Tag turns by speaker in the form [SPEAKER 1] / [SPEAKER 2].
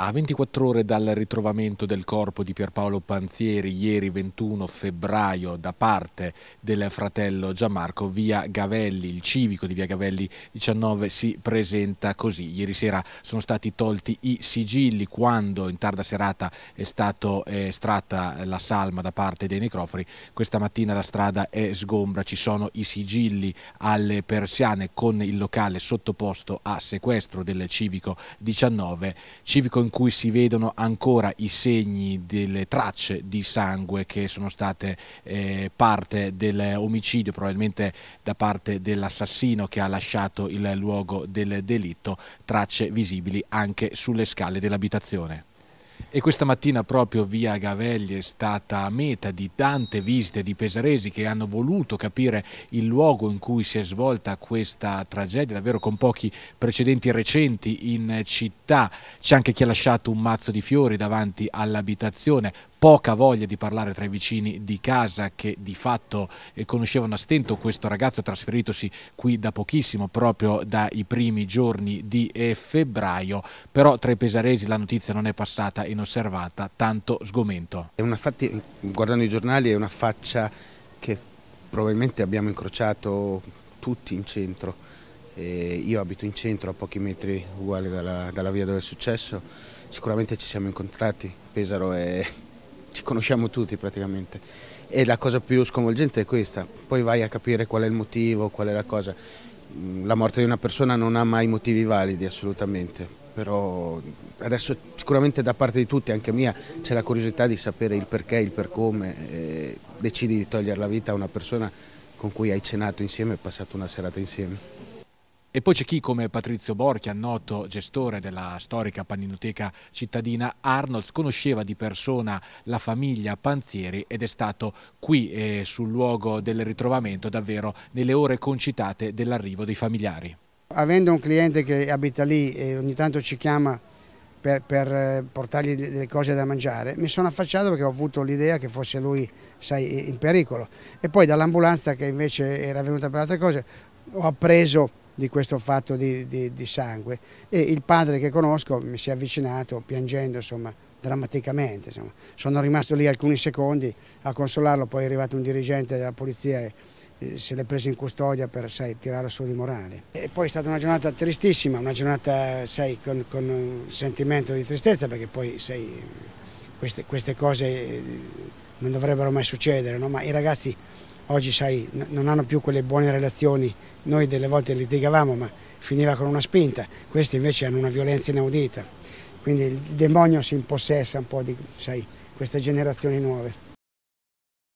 [SPEAKER 1] A 24 ore dal ritrovamento del corpo di Pierpaolo Panzieri ieri 21 febbraio da parte del fratello Gianmarco, via Gavelli, il civico di via Gavelli 19 si presenta così. Ieri sera sono stati tolti i sigilli quando in tarda serata è stata eh, estratta la salma da parte dei necrofori. Questa mattina la strada è sgombra, ci sono i sigilli alle persiane con il locale sottoposto a sequestro del civico 19. Civico in in cui si vedono ancora i segni delle tracce di sangue che sono state eh, parte dell'omicidio, probabilmente da parte dell'assassino che ha lasciato il luogo del delitto, tracce visibili anche sulle scale dell'abitazione. E questa mattina proprio via Gavelli è stata meta di tante visite di pesaresi che hanno voluto capire il luogo in cui si è svolta questa tragedia, davvero con pochi precedenti recenti in città. C'è anche chi ha lasciato un mazzo di fiori davanti all'abitazione, poca voglia di parlare tra i vicini di casa che di fatto eh, conoscevano a stento questo ragazzo trasferitosi qui da pochissimo proprio dai primi giorni di eh, febbraio però tra i pesaresi la notizia non è passata in inosservata tanto sgomento.
[SPEAKER 2] Fatti, guardando i giornali è una faccia che probabilmente abbiamo incrociato tutti in centro. Eh, io abito in centro a pochi metri uguale dalla, dalla via dove è successo, sicuramente ci siamo incontrati, Pesaro è, ci conosciamo tutti praticamente e la cosa più sconvolgente è questa, poi vai a capire qual è il motivo, qual è la cosa. La morte di una persona non ha mai motivi validi assolutamente, però adesso sicuramente da parte di tutti, anche mia, c'è la curiosità di sapere il perché, il per come, eh, decidi di togliere la vita a una persona con cui hai cenato insieme e passato una
[SPEAKER 1] serata insieme. E poi c'è chi come Patrizio Borchia, noto gestore della storica paninoteca cittadina, Arnolds conosceva di persona la famiglia Panzieri ed è stato qui eh, sul luogo del ritrovamento davvero nelle ore concitate dell'arrivo dei familiari.
[SPEAKER 3] Avendo un cliente che abita lì e ogni tanto ci chiama per, per eh, portargli delle cose da mangiare, mi sono affacciato perché ho avuto l'idea che fosse lui sai, in pericolo. E poi dall'ambulanza che invece era venuta per altre cose ho appreso di questo fatto di, di, di, sangue e il padre che conosco mi si è avvicinato piangendo insomma drammaticamente insomma. sono rimasto lì alcuni secondi a consolarlo poi è arrivato un dirigente della polizia e eh, se l'è presa in custodia per sai, tirare su di morale. E poi è stata una giornata tristissima, una giornata sai, con, con, un sentimento di tristezza perché poi sai, queste, queste, cose eh, non dovrebbero mai succedere, no? ma i ragazzi oggi sai, non hanno più quelle buone relazioni, noi delle volte litigavamo ma finiva con una spinta, questi invece hanno una violenza inaudita, quindi il demonio si impossessa un po' di sai, queste generazioni nuove.